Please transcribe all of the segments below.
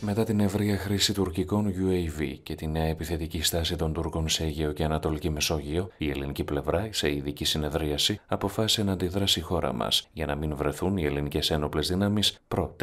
Μετά την ευρεία χρήση τουρκικών UAV και την νέα επιθετική στάση των Τούρκων σε Αιγαίο και Ανατολική Μεσόγειο, η ελληνική πλευρά, σε ειδική συνεδρίαση, αποφάσισε να αντιδράσει η χώρα μας για να μην βρεθούν οι ελληνικές ένοπλες δύναμεις προ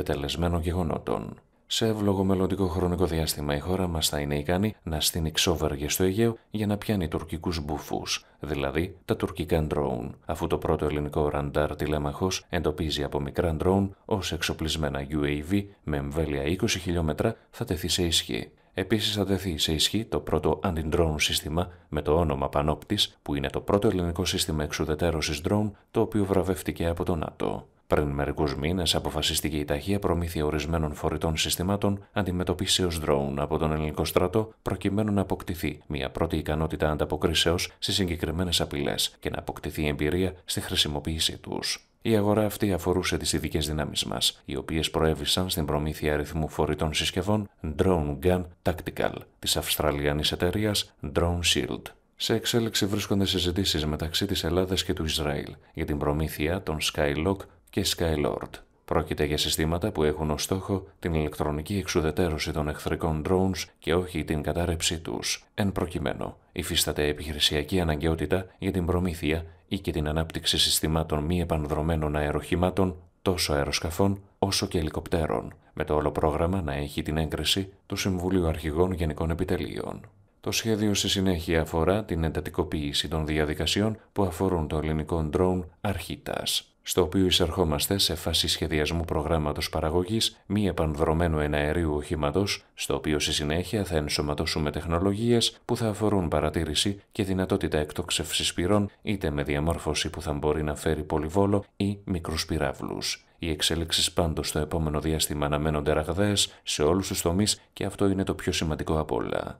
γεγονότων. Σε εύλογο μελλοντικό χρονικό διάστημα η χώρα μας θα είναι ικανή να στείνει ξόβεργες στο Αιγαίο για να πιάνει τουρκικούς μπουφούς, δηλαδή τα τουρκικά ντρόουν, αφού το πρώτο ελληνικό ραντάρ τηλέμαχος εντοπίζει από μικρά ντρόουν ως εξοπλισμένα UAV με εμβέλεια 20 χιλιόμετρα θα τεθεί σε ισχύ. Επίσης, θα τεθεί σε ισχύ το πρώτο αντιντρόουν σύστημα με το όνομα Πανόπτης, που είναι το πρώτο ελληνικό σύστημα εξουδετερώσης ντρόουν, το οποίο βραβεύτηκε από το ΝΑΤΟ. Πριν μερικούς μήνες αποφασίστηκε η ταχεία προμήθεια ορισμένων φορητών συστημάτων αντιμετωπίσεως drone από τον ελληνικό στρατό προκειμένου να αποκτηθεί μια πρώτη ικανότητα ανταποκρίσεως σε συγκεκριμένες απειλές και να αποκτηθεί εμπειρία στη χρησιμοποίησή τους. Η αγορά αυτή αφορούσε τις ειδικές δυνάμεις μας, οι οποίες προέβησαν στην προμήθεια αριθμού φορητών συσκευών Drone Gun Tactical της Αυστραλιανής εταιρείας Drone Shield. Σε εξέλιξη βρίσκονται συζητήσεις μεταξύ της Ελλάδας και του Ισραήλ για την προμήθεια των Skylock και Skylord. Πρόκειται για συστήματα που έχουν ως στόχο την ηλεκτρονική εξουδετερώση των εχθρικών drones και όχι την κατάρρευσή τους. Εν προκειμένου, υφίσταται επιχειρησιακή αναγκαιότητα για την προμήθεια ή και την ανάπτυξη συστημάτων μη επανδρομένων αεροχημάτων τόσο αεροσκαφών όσο και ελικοπτέρων, με το όλο πρόγραμμα να έχει την έγκριση του Συμβουλίου Αρχηγών Γενικών Επιτελείων. Το σχέδιο στη συνέχεια αφορά την εντατικοποίηση των διαδικασιών που αφορούν το ελληνικό ντρόουν Αρχίτας στο οποίο εισερχόμαστε σε φάση σχεδιασμού προγράμματος παραγωγής μη επανδρομένου εναερίου οχήματος, στο οποίο στη συνέχεια θα ενσωματώσουμε τεχνολογίες που θα αφορούν παρατήρηση και δυνατότητα εκτόξευσης πυρών είτε με διαμόρφωση που θα μπορεί να φέρει πολυβόλο ή μικρου πυράβλου. Οι εξελίξεις πάντως στο επόμενο διάστημα αναμένονται ραγδαίες σε όλους τους τομείς, και αυτό είναι το πιο σημαντικό απ' όλα.